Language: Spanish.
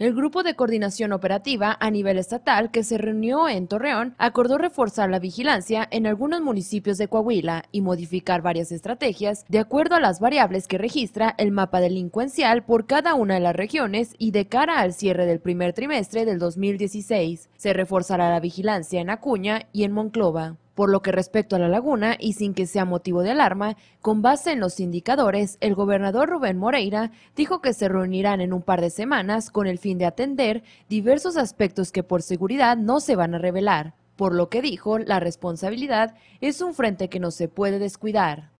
El Grupo de Coordinación Operativa a nivel estatal que se reunió en Torreón acordó reforzar la vigilancia en algunos municipios de Coahuila y modificar varias estrategias de acuerdo a las variables que registra el mapa delincuencial por cada una de las regiones y de cara al cierre del primer trimestre del 2016. Se reforzará la vigilancia en Acuña y en Monclova. Por lo que respecto a la laguna, y sin que sea motivo de alarma, con base en los indicadores, el gobernador Rubén Moreira dijo que se reunirán en un par de semanas con el fin de atender diversos aspectos que por seguridad no se van a revelar. Por lo que dijo, la responsabilidad es un frente que no se puede descuidar.